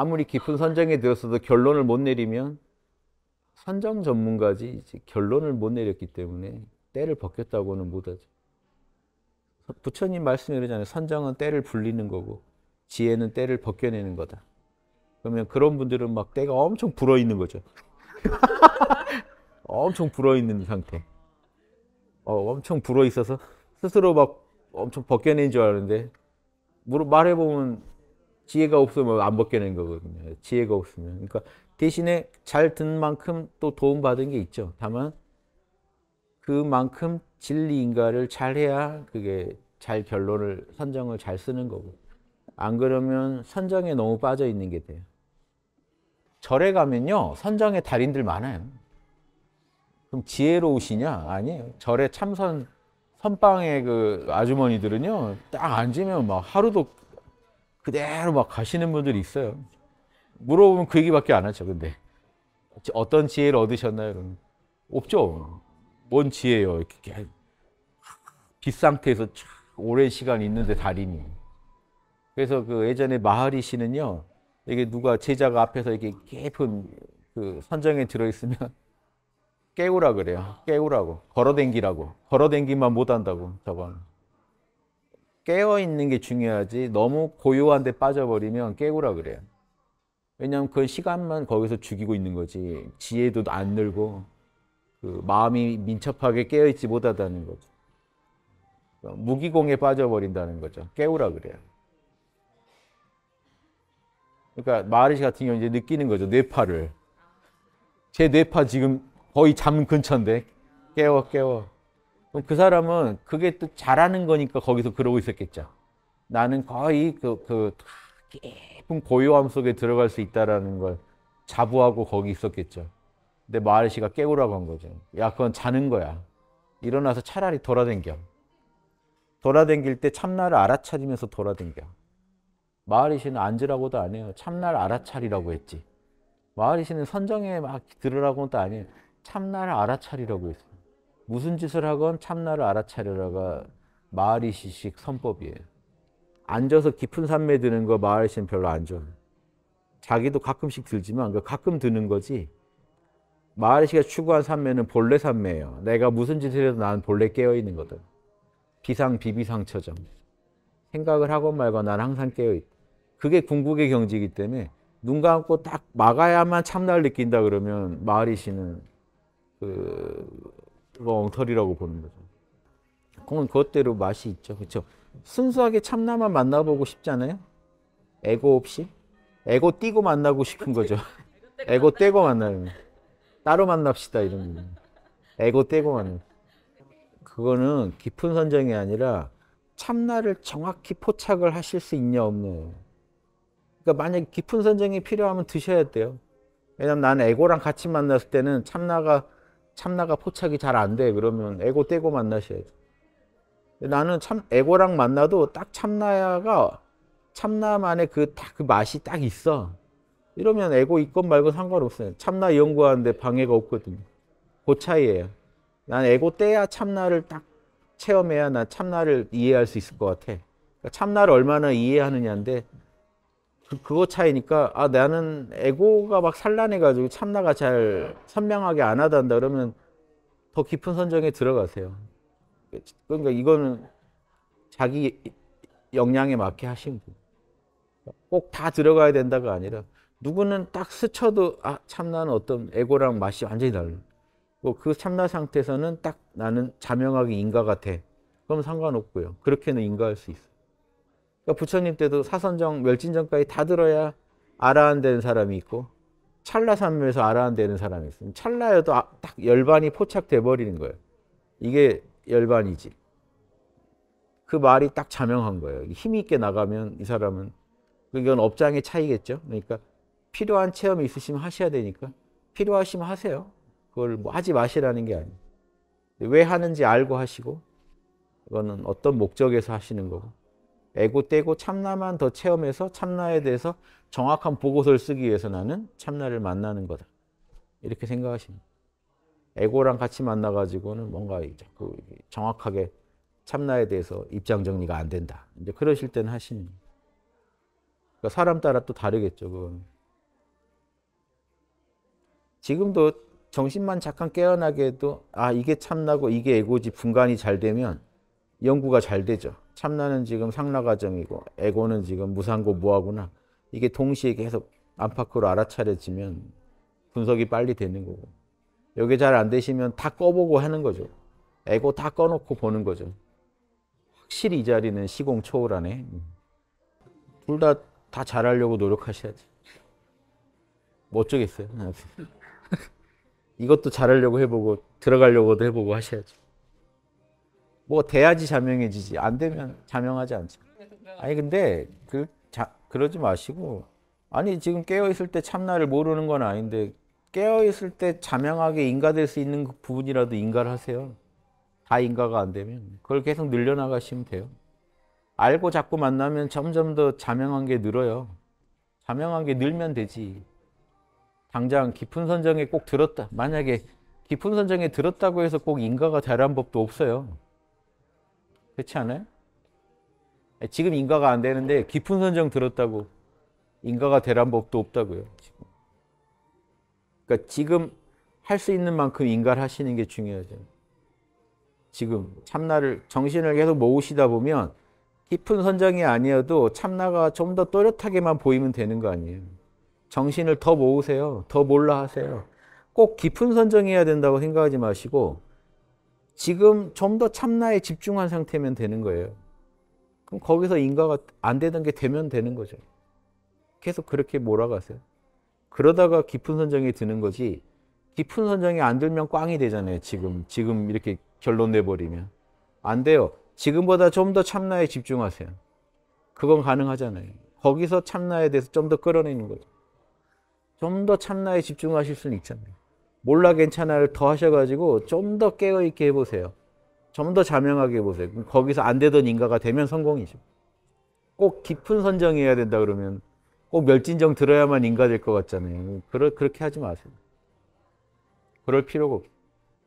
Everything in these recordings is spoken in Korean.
아무리 깊은 선정이 되었어도 결론을 못 내리면 선정 전문가지 이제 결론을 못 내렸기 때문에 때를 벗겼다고는 못하죠. 부처님 말씀이 그러잖아요. 선정은 때를 불리는 거고 지혜는 때를 벗겨내는 거다. 그러면 그런 분들은 막 때가 엄청 불어 있는 거죠. 엄청 불어 있는 상태. 어, 엄청 불어 있어서 스스로 막 엄청 벗겨낸 줄 아는데 말해 보면 지혜가 없으면 안 벗겨낸 거거든요. 지혜가 없으면. 그러니까 대신에 잘 듣는 만큼 또 도움받은 게 있죠. 다만 그만큼 진리인가를 잘해야 그게 잘 결론을 선정을 잘 쓰는 거고 안 그러면 선정에 너무 빠져 있는 게 돼요. 절에 가면요 선정에 달인들 많아요. 그럼 지혜로우시냐? 아니에요. 절에 참선 선방의 그 아주머니들은요 딱 앉으면 막 하루도 그대로 막 가시는 분들이 있어요. 물어보면 그 얘기밖에 안 하죠. 근데 어떤 지혜를 얻으셨나요? 이런 없죠. 뭔 지혜요? 이렇게 빛 상태에서 오랜 시간 있는데 달인이. 그래서 그 예전에 마하리 씨는요. 이게 누가 제자가 앞에서 이렇게 깊은 그 선정에 들어 있으면 깨우라 그래요. 깨우라고 걸어댕기라고 걸어댕기만 못한다고 저건. 깨어 있는 게 중요하지 너무 고요한 데 빠져버리면 깨우라 그래요. 왜냐하면 그 시간만 거기서 죽이고 있는 거지 지혜도 안 늘고 그 마음이 민첩하게 깨어있지 못하다는 거죠. 무기공에 빠져버린다는 거죠. 깨우라 그래요. 그러니까 마르시 같은 경우 이제 느끼는 거죠. 뇌파를. 제 뇌파 지금 거의 잠 근처인데 깨워 깨워. 그럼 그 사람은 그게 또 잘하는 거니까 거기서 그러고 있었겠죠. 나는 거의 그, 그 깊은 고요함 속에 들어갈 수 있다라는 걸 자부하고 거기 있었겠죠. 근데 마을씨가 깨우라고 한 거죠. 야, 그건 자는 거야. 일어나서 차라리 돌아댕겨. 돌아댕길 때 참나를 알아차리면서 돌아댕겨. 마을이씨는 앉으라고도 안 해요. 참나 알아차리라고 했지. 마을이씨는 선정에 막 들으라고는 또아요참나 알아차리라고 했어. 무슨 짓을 하건 참나를 알아차려라가 마을이시식 선법이에요. 앉아서 깊은 산매 드는 거 마을이시는 별로 안좋아 자기도 가끔씩 들지만 그 가끔 드는 거지. 마을이시가 추구한 산매는 본래 산매예요. 내가 무슨 짓을 해도 난 본래 깨어 있는 거든. 비상 비비상 처정. 생각을 하건 말건 난 항상 깨어 있다. 그게 궁극의 경지이기 때문에 눈 감고 딱 막아야만 참나를 느낀다 그러면 마을이시는 그뭐 엉터리라고 보는 거죠. 그건 그것대로 맛이 있죠. 그렇죠? 순수하게 참나만 만나보고 싶지 아요 에고 없이? 에고 띄고 만나고 싶은 거죠. 에고 떼고 만나요. 따로 만납시다 이런 거. 에고 떼고 만나. 그거는 깊은 선정이 아니라 참나를 정확히 포착을 하실 수 있냐 없냐. 그러니까 만약에 깊은 선정이 필요하면 드셔야 돼요. 왜냐면 나 에고랑 같이 만났을 때는 참나가 참나가 포착이 잘 안 돼. 그러면 에고 떼고 만나셔야죠. 나는 참 에고랑 만나도 딱 참나야가 참나만의 그 딱그 그 맛이 딱 있어. 이러면 에고 있건 말건 상관없어요. 참나 연구하는데 방해가 없거든요. 그 차이예요. 난 에고 떼야 참나를 딱 체험해야 난 참나를 이해할 수 있을 것 같아. 그러니까 참나를 얼마나 이해하느냐인데 그, 그거 차이니까 아 나는 에고가 막 산란해가지고 참나가 잘 선명하게 안 하단다 그러면 더 깊은 선정에 들어가세요. 그러니까 이거는 자기 역량에 맞게 하시면 돼요. 꼭 다 들어가야 된다가 아니라 누구는 딱 스쳐도 아 참나는 어떤 에고랑 맛이 완전히 달라. 뭐그 참나 상태에서는 딱 나는 자명하게 인가 같아. 그럼 상관없고요. 그렇게는 인가할 수 있어요. 그러니까 부처님 때도 사선정, 멸진정까지 다 들어야 아라한 되는 사람이 있고 찰나삼묘에서 아라한 되는 사람이 있어요. 찰나여도 아, 딱 열반이 포착돼 버리는 거예요. 이게 열반이지. 그 말이 딱 자명한 거예요. 힘 있게 나가면 이 사람은 이건 업장의 차이겠죠. 그러니까 필요한 체험이 있으시면 하셔야 되니까 필요하시면 하세요. 그걸 뭐 하지 마시라는 게 아니에요. 왜 하는지 알고 하시고 그거는 어떤 목적에서 하시는 거고 애고 떼고 참나만 더 체험해서 참나에 대해서 정확한 보고서를 쓰기 위해서 나는 참나를 만나는 거다. 이렇게 생각하시면 에고랑 같이 만나가지고는 뭔가 자꾸 그 정확하게 참나에 대해서 입장 정리가 안 된다. 이제 그러실 때는 하시는. 그러니까 사람 따라 또 다르겠죠. 그건. 지금도 정신만 잠깐 깨어나게 해도 아 이게 참나고 이게 에고지 분간이 잘 되면 연구가 잘 되죠. 참나는 지금 상라가정이고 에고는 지금 무상고 무하구나. 이게 동시에 계속 안팎으로 알아차려지면 분석이 빨리 되는 거고 여기 잘 안 되시면 다 꺼보고 하는 거죠. 에고 다 꺼놓고 보는 거죠. 확실히 이 자리는 시공 초월하네. 둘 다 다 잘하려고 노력하셔야지. 뭐 어쩌겠어요. 이것도 잘하려고 해보고 들어가려고도 해보고 하셔야죠. 뭐 돼야지 자명해지지 안 되면 자명하지 않죠. 아니 근데 그 자, 그러지 마시고 아니 지금 깨어 있을 때 참나를 모르는 건 아닌데 깨어 있을 때 자명하게 인가될 수 있는 그 부분이라도 인가를 하세요. 다 인가가 안 되면 그걸 계속 늘려나가시면 돼요. 알고 자꾸 만나면 점점 더 자명한 게 늘어요. 자명한 게 늘면 되지. 당장 깊은 선정에 꼭 들었다. 만약에 깊은 선정에 들었다고 해서 꼭 인가가 되란 법도 없어요. 그렇지 않아요? 지금 인가가 안 되는데 깊은 선정 들었다고 인가가 되란 법도 없다고요. 지금. 그러니까 지금 할 수 있는 만큼 인가를 하시는 게 중요하죠. 지금 참나를 정신을 계속 모으시다 보면 깊은 선정이 아니어도 참나가 좀 더 또렷하게만 보이면 되는 거 아니에요. 정신을 더 모으세요. 더 몰라 하세요. 꼭 깊은 선정해야 된다고 생각하지 마시고 지금 좀 더 참나에 집중한 상태면 되는 거예요. 그럼 거기서 인가가 안 되던 게 되면 되는 거죠. 계속 그렇게 몰아가세요. 그러다가 깊은 선정에 드는 거지 깊은 선정에 안 들면 꽝이 되잖아요. 지금 지금 이렇게 결론 내버리면 안 돼요. 지금보다 좀 더 참나에 집중하세요. 그건 가능하잖아요. 거기서 참나에 대해서 좀 더 끌어내는 거죠. 좀 더 참나에 집중하실 수는 있잖아요. 몰라 괜찮아를 더 하셔가지고 좀 더 깨어있게 해보세요. 좀 더 자명하게 해보세요. 거기서 안 되던 인가가 되면 성공이죠. 꼭 깊은 선정해야 된다 그러면 꼭 멸진정 들어야만 인가 될 것 같잖아요. 그러, 그렇게 하지 마세요. 그럴 필요가 없어요.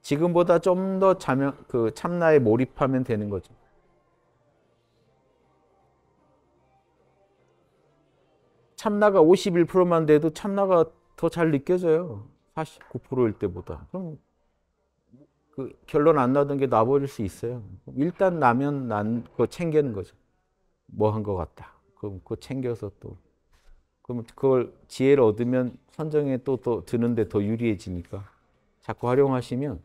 지금보다 좀 더 자명, 그 참나에 몰입하면 되는 거죠. 참나가 51%만 돼도 참나가 더 잘 느껴져요. 49%일 때보다. 그럼 그 결론 안 나던 게 나버릴 수 있어요. 일단 나면 난 그거 챙기는 거죠. 뭐 한 것 같다. 그럼 그거 챙겨서 또. 그럼 그걸 지혜를 얻으면 선정에 또, 또 드는데 더 유리해지니까 자꾸 활용하시면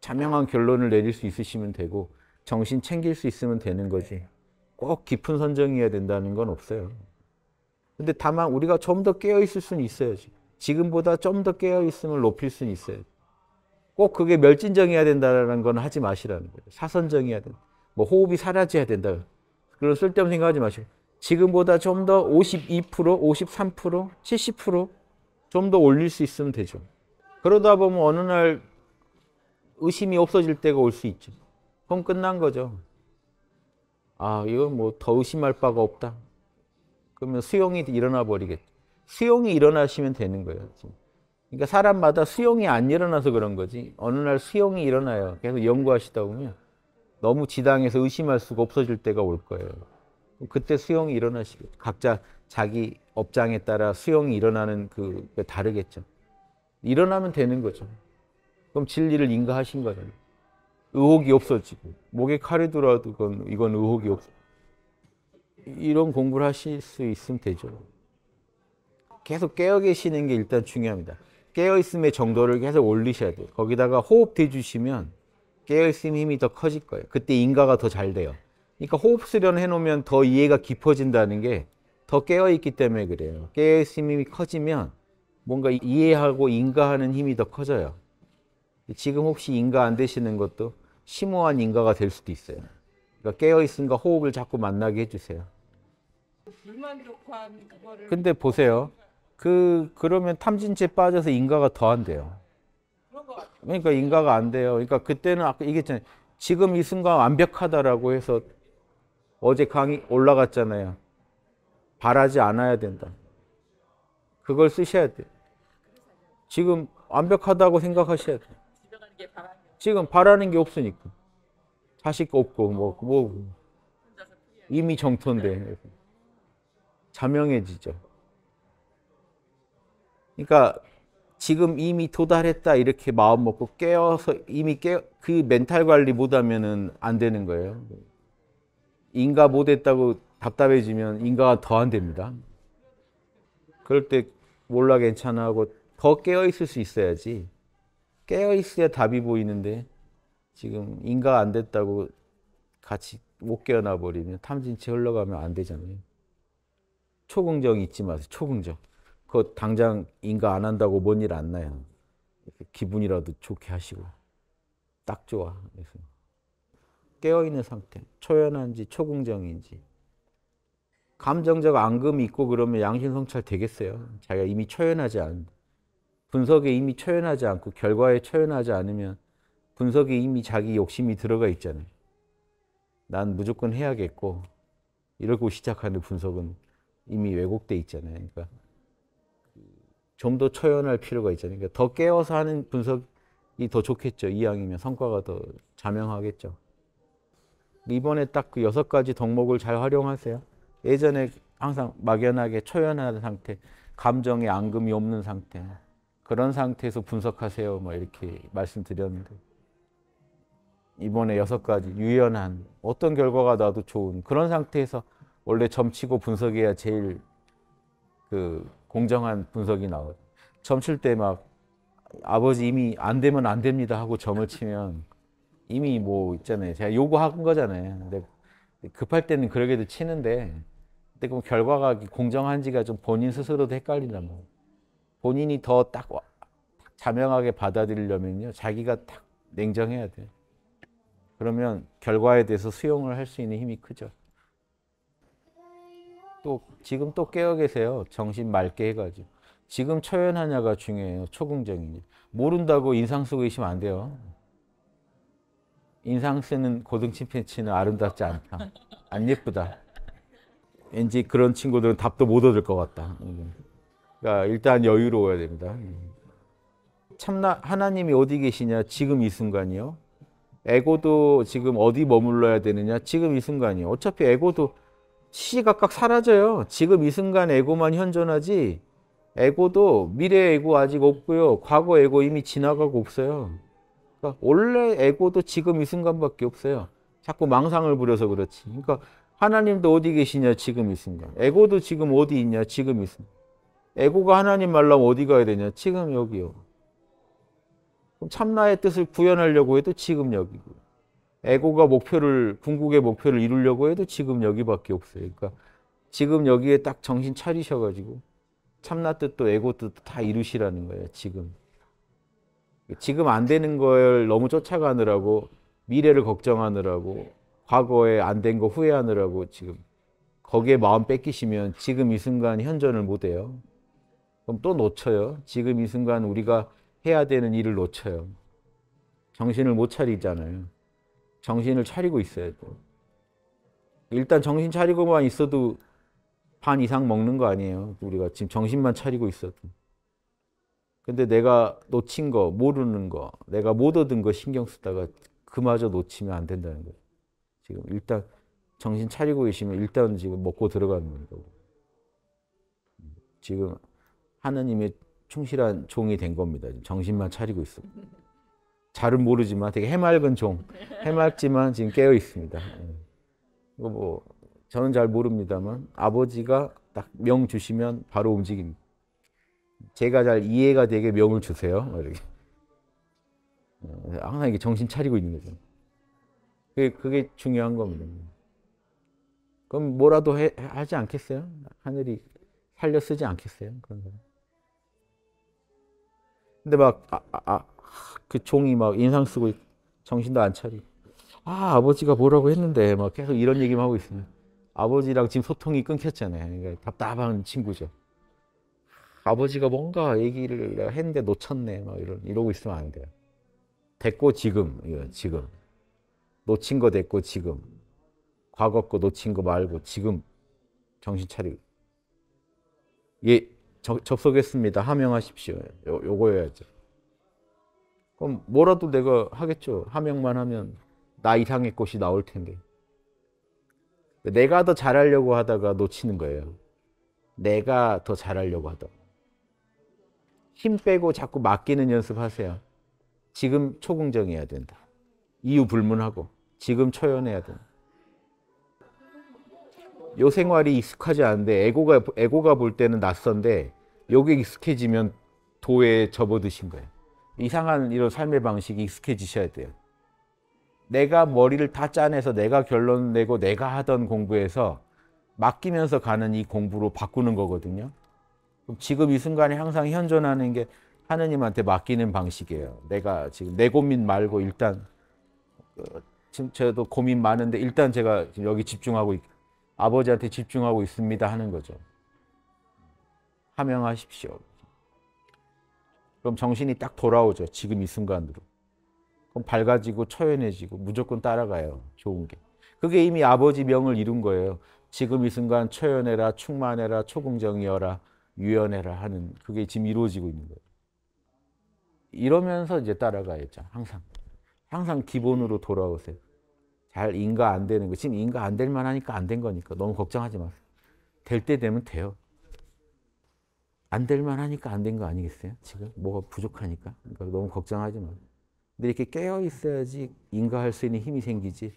자명한 결론을 내릴 수 있으시면 되고 정신 챙길 수 있으면 되는 거지. 꼭 깊은 선정이어야 된다는 건 없어요. 근데 다만 우리가 좀 더 깨어있을 수는 있어야지. 지금보다 좀 더 깨어있음을 높일 수는 있어요. 꼭 그게 멸진정해야 된다는 건 하지 마시라는 거예요. 사선정해야 된다. 뭐 호흡이 사라져야 된다. 그런 쓸데없는 생각하지 마시고 지금보다 좀 더 52%, 53%, 70%좀 더 올릴 수 있으면 되죠. 그러다 보면 어느 날 의심이 없어질 때가 올 수 있죠. 그럼 끝난 거죠. 아, 이건 뭐 더 의심할 바가 없다. 그러면 수용이 일어나 버리겠죠. 수용이 일어나시면 되는 거예요. 그러니까 사람마다 수용이 안 일어나서 그런 거지. 어느 날 수용이 일어나요. 계속 연구하시다 보면 너무 지당해서 의심할 수가 없어질 때가 올 거예요. 그때 수용이 일어나시고 각자 자기 업장에 따라 수용이 일어나는 그 다르겠죠. 일어나면 되는 거죠. 그럼 진리를 인가하신 거잖아요. 의혹이 없어지고 목에 칼이 들어와도 그건, 이건 의혹이 없어. 이런 공부를 하실 수 있으면 되죠. 계속 깨어 계시는 게 일단 중요합니다. 깨어 있음의 정도를 계속 올리셔야 돼요. 거기다가 호흡 대주시면 깨어 있음 힘이 더 커질 거예요. 그때 인가가 더 잘 돼요. 그러니까 호흡 수련 해놓으면 더 이해가 깊어진다는 게 더 깨어 있기 때문에 그래요. 깨어 있음 힘이 커지면 뭔가 이해하고 인가하는 힘이 더 커져요. 지금 혹시 인가 안 되시는 것도 심오한 인가가 될 수도 있어요. 그러니까 깨어 있음과 호흡을 자꾸 만나게 해주세요. 근데 보세요. 그 그러면 탐진치에 빠져서 인가가 더 안 돼요. 그러니까 인가가 안 돼요. 그러니까 그때는 아까 얘기했잖아요. 지금 이 순간 완벽하다라고 해서 어제 강의 올라갔잖아요. 바라지 않아야 된다. 그걸 쓰셔야 돼요. 지금 완벽하다고 생각하셔야 돼요. 지금 바라는 게 없으니까. 자식 없고, 뭐, 뭐, 이미 정토인데. 네. 자명해지죠. 그러니까 지금 이미 도달했다 이렇게 마음 먹고 깨어서 이미 깨, 그 멘탈 관리 못하면은 안 되는 거예요. 인가 못했다고 답답해지면 인가가 더 안 됩니다. 그럴 때 몰라 괜찮아 하고 더 깨어 있을 수 있어야지. 깨어 있어야 답이 보이는데 지금 인가 안 됐다고 같이 못 깨어나 버리면 탐진치 흘러가면 안 되잖아요. 초긍정 잊지 마세요. 초긍정. 그 당장 인가 안 한다고 뭔 일 안 나요. 기분이라도 좋게 하시고 딱 좋아. 그래서 깨어 있는 상태, 초연한지 초긍정인지 감정적 앙금이 있고 그러면 양심 성찰 되겠어요. 자기가 이미 초연하지 않 분석에 이미 초연하지 않고 결과에 초연하지 않으면 분석에 이미 자기 욕심이 들어가 있잖아요. 난 무조건 해야겠고 이러고 시작하는 분석은 이미 왜곡돼 있잖아요. 그러니까 좀더 초연할 필요가 있잖아요. 그러니까 더 깨워서 하는 분석이 더 좋겠죠. 이왕이면 성과가 더 자명하겠죠. 이번에 딱 그 여섯 가지 덕목을 잘 활용하세요. 예전에 항상 막연하게 초연한 상태, 감정에 앙금이 없는 상태, 그런 상태에서 분석하세요. 뭐 이렇게 말씀드렸는데 이번에 여섯 가지 유연한 어떤 결과가 나도 좋은 그런 상태에서 원래 점치고 분석해야 제일 그 공정한 분석이 나와요. 점칠 때 막 아버지 이미 안 되면 안 됩니다 하고 점을 치면 이미 뭐 있잖아요. 제가 요구한 거잖아요. 근데 급할 때는 그러게도 치는데 근데 그럼 결과가 공정한지가 좀 본인 스스로도 헷갈린단 말이에요. 본인이 더 딱 자명하게 받아들이려면요. 자기가 딱 냉정해야 돼요. 그러면 결과에 대해서 수용을 할 수 있는 힘이 크죠. 또 지금 또 깨어 계세요. 정신 맑게 해가지고. 지금 처연하냐가 중요해요. 초긍정이니 모른다고 인상 쓰고 계시면 안 돼요. 인상 쓰는 고등 침팬치는 아름답지 않다. 안 예쁘다. 왠지 그런 친구들은 답도 못 얻을 것 같다. 그러니까 일단 여유로워야 됩니다. 참나 하나님이 어디 계시냐? 지금 이 순간이요. 에고도 지금 어디 머물러야 되느냐? 지금 이 순간이요. 어차피 에고도 시시각각 사라져요. 지금 이 순간 에고만 현존하지 에고도 미래 에고 아직 없고요. 과거 에고 이미 지나가고 없어요. 그러니까 원래 에고도 지금 이 순간밖에 없어요. 자꾸 망상을 부려서 그렇지. 그러니까 하나님도 어디 계시냐 지금 이 순간. 에고도 지금 어디 있냐 지금 이 순간. 에고가 하나님 말라면 어디 가야 되냐 지금 여기요. 그럼 참나의 뜻을 구현하려고 해도 지금 여기고. 에고가 목표를 궁극의 목표를 이루려고 해도 지금 여기밖에 없어요. 그러니까 지금 여기에 딱 정신 차리셔가지고 참나 뜻도 에고 뜻도 다 이루시라는 거예요. 지금 지금 안 되는 걸 너무 쫓아가느라고 미래를 걱정하느라고 과거에 안 된 거 후회하느라고 지금 거기에 마음 뺏기시면 지금 이 순간 현존을 못 해요. 그럼 또 놓쳐요. 지금 이 순간 우리가 해야 되는 일을 놓쳐요. 정신을 못 차리잖아요. 정신을 차리고 있어야 돼. 일단 정신 차리고만 있어도 반 이상 먹는 거 아니에요. 우리가 지금 정신만 차리고 있어도. 근데 내가 놓친 거, 모르는 거, 내가 못 얻은 거 신경 쓰다가 그마저 놓치면 안 된다는 거예요. 지금 일단 정신 차리고 계시면 일단 지금 먹고 들어가는 거고. 지금 하느님의 충실한 종이 된 겁니다. 정신만 차리고 있습니다. 잘은 모르지만 되게 해맑은 종, 네. 해맑지만 지금 깨어 있습니다. 예. 이거 뭐 저는 잘 모릅니다만 아버지가 딱 명 주시면 바로 움직입니다. 제가 잘 이해가 되게 명을 주세요. 뭐 이렇게 예, 항상 이게 정신 차리고 있는 거죠. 그게, 그게 중요한 겁니다. 그럼 뭐라도 해, 하지 않겠어요? 하늘이 살려 쓰지 않겠어요? 그런 거. 근데 막 아, 아, 아그 종이 막 인상 쓰고 정신도 안 차리. 아 아버지가 뭐라고 했는데 막 계속 이런 얘기만 하고 있습니 아버지랑 지금 소통이 끊겼잖아요. 그러니까 답답한 친구죠. 아버지가 뭔가 얘기를 했는데 놓쳤네 막 이런 이러고 있으면 안 돼요. 됐고 지금 이거 지금 놓친 거 됐고 지금 과거 거 놓친 거 말고 지금 정신 차리고 예 접속했습니다. 하명하십시오. 요, 요거여야죠. 그럼 뭐라도 내가 하겠죠. 하명만 하면 나 이상의 꽃이 나올 텐데. 내가 더 잘하려고 하다가 놓치는 거예요. 내가 더 잘하려고 하다. 힘 빼고 자꾸 맡기는 연습하세요. 지금 초긍정해야 된다. 이유 불문하고 지금 초연해야 된다. 요 생활이 익숙하지 않은데 에고가 에고가 볼 때는 낯선데 요게 익숙해지면 도에 접어드신 거예요. 이상한 이런 삶의 방식이 익숙해지셔야 돼요. 내가 머리를 다 짜내서 내가 결론 내고 내가 하던 공부에서 맡기면서 가는 이 공부로 바꾸는 거거든요. 지금 이 순간에 항상 현존하는 게 하느님한테 맡기는 방식이에요. 내가 지금 내 고민 말고 일단 어, 지금 저도 고민 많은데 일단 제가 여기 집중하고 있, 아버지한테 집중하고 있습니다 하는 거죠. 함양하십시오. 그럼 정신이 딱 돌아오죠. 지금 이 순간으로. 그럼 밝아지고 처연해지고 무조건 따라가요. 좋은 게. 그게 이미 아버지 명을 이룬 거예요. 지금 이 순간 처연해라, 충만해라, 초공정이어라, 유연해라 하는 그게 지금 이루어지고 있는 거예요. 이러면서 이제 따라가야죠. 항상. 항상 기본으로 돌아오세요. 잘 인가 안 되는 거. 지금 인가 안 될 만하니까 안 된 거니까 너무 걱정하지 마세요. 될 때 되면 돼요. 안 될만 하니까 안 된 거 아니겠어요? 지금 뭐가 부족하니까 그러니까 너무 걱정하지 마. 근데 이렇게 깨어 있어야지 인가할 수 있는 힘이 생기지.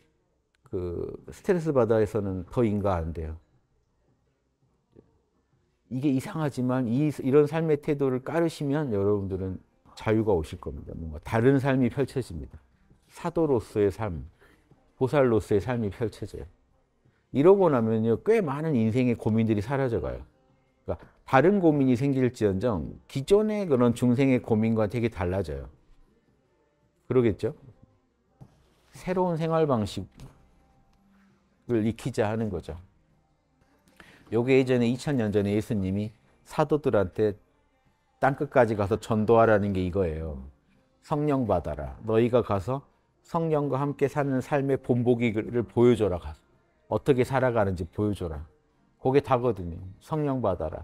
그 스트레스 바다에서는 더 인가 안 돼요. 이게 이상하지만 이, 이런 삶의 태도를 깔으시면 여러분들은 자유가 오실 겁니다. 뭔가 다른 삶이 펼쳐집니다. 사도로서의 삶, 보살로서의 삶이 펼쳐져요. 이러고 나면요, 꽤 많은 인생의 고민들이 사라져가요. 그러니까 다른 고민이 생길지언정 기존의 그런 중생의 고민과 되게 달라져요. 그러겠죠? 새로운 생활 방식을 익히자 하는 거죠. 요게 예전에 2 0년 전에 예수님이 사도들한테 땅끝까지 가서 전도하라는 게 이거예요. 성령 받아라. 너희가 가서 성령과 함께 사는 삶의 본보기를 보여줘라. 어떻게 살아가는지 보여줘라. 그게 다거든요. 성령 받아라.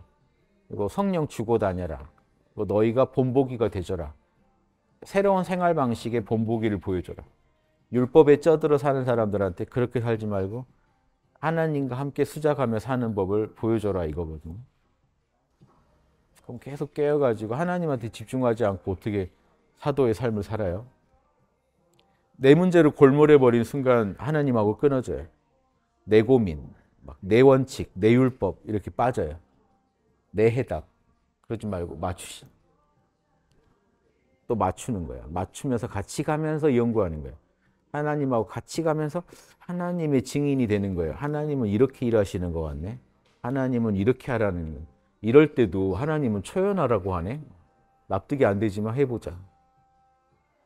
이거 성령 주고 다녀라. 이거 너희가 본보기가 되져라. 새로운 생활 방식의 본보기를 보여줘라. 율법에 쩌들어 사는 사람들한테 그렇게 살지 말고 하나님과 함께 수작하며 사는 법을 보여줘라 이거거든요. 그럼 계속 깨어가지고 하나님한테 집중하지 않고 어떻게 사도의 삶을 살아요? 내 문제를 골몰해버린 순간 하나님하고 끊어져요. 내 고민, 막내 원칙, 내 율법 이렇게 빠져요. 내 해답. 그러지 말고 맞추시. 또 맞추는 거야. 맞추면서 같이 가면서 연구하는 거예 하나님하고 같이 가면서 하나님의 증인이 되는 거예요. 하나님은 이렇게 일하시는 것 같네. 하나님은 이렇게 하라는 거 이럴 때도 하나님은 초연하라고 하네. 납득이 안 되지만 해보자.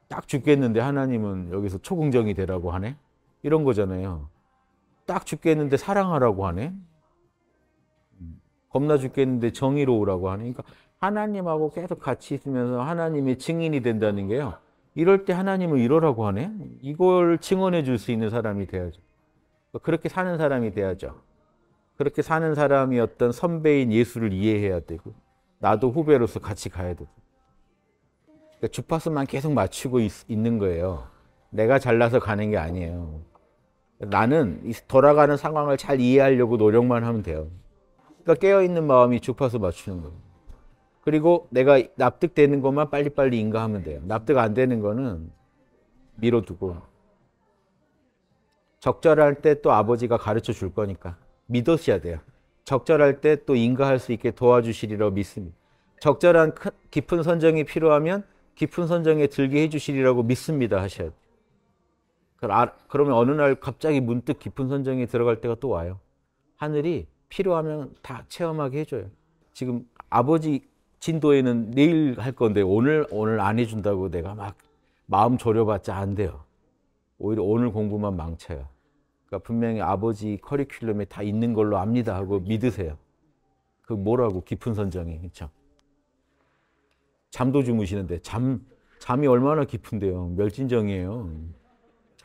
딱 죽겠는데 하나님은 여기서 초긍정이 되라고 하네. 이런 거잖아요. 딱 죽겠는데 사랑하라고 하네. 겁나 죽겠는데 정의로우라고 하네. 그러니까 하나님하고 계속 같이 있으면서 하나님의 증인이 된다는 게요. 이럴 때 하나님을 이러라고 하네. 이걸 증언해 줄 수 있는 사람이 돼야죠. 그러니까 그렇게 사는 사람이 돼야죠. 그렇게 사는 사람이었던 선배인 예수를 이해해야 되고 나도 후배로서 같이 가야 되고 그러니까 주파수만 계속 맞추고 있, 는 거예요. 내가 잘나서 가는 게 아니에요. 나는 돌아가는 상황을 잘 이해하려고 노력만 하면 돼요. 그러니까 깨어있는 마음이 주파수 맞추는 거예요. 그리고 내가 납득되는 것만 빨리빨리 인가하면 돼요. 납득 안 되는 거는 미뤄두고 적절할 때 또 아버지가 가르쳐 줄 거니까 믿으셔야 돼요. 적절할 때 또 인가할 수 있게 도와주시리라 믿습니다. 적절한 깊은 선정이 필요하면 깊은 선정에 들게 해주시리라고 믿습니다 하셔야 돼요. 그러면 어느 날 갑자기 문득 깊은 선정에 들어갈 때가 또 와요. 하늘이 필요하면 다 체험하게 해줘요. 지금 아버지 진도에는 내일 할 건데 오늘 오늘 안 해준다고 내가 막 마음 졸여봤자 안 돼요. 오히려 오늘 공부만 망쳐요. 그러니까 분명히 아버지 커리큘럼에 다 있는 걸로 압니다 하고 믿으세요. 그 뭐라고 깊은 선정이 그렇죠. 잠도 주무시는데 잠 잠이 얼마나 깊은데요. 멸진정이에요.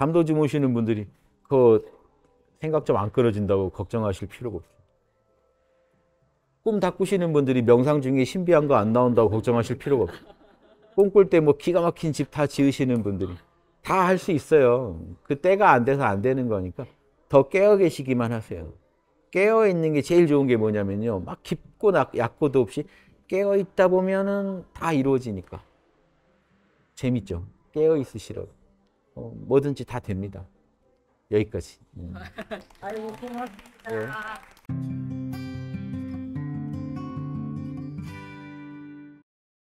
잠도 주무시는 분들이 그 생각 좀 안끊어진다고 걱정하실 필요가 없어요. 꿈 닦으시는 분들이 명상 중에 신비한 거 안 나온다고 걱정하실 필요가 없어요. 꿈꿀 때 뭐 기가 막힌 집 다 지으시는 분들이 다 할 수 있어요. 그 때가 안 돼서 안 되는 거니까 더 깨어 계시기만 하세요. 깨어 있는 게 제일 좋은 게 뭐냐면요. 막 깊고 약고도 없이 깨어 있다 보면은 다 이루어지니까. 재밌죠? 깨어 있으시라고. 어, 뭐든지 다 됩니다. 여기까지. 음. 아이고 고맙습니다. 네.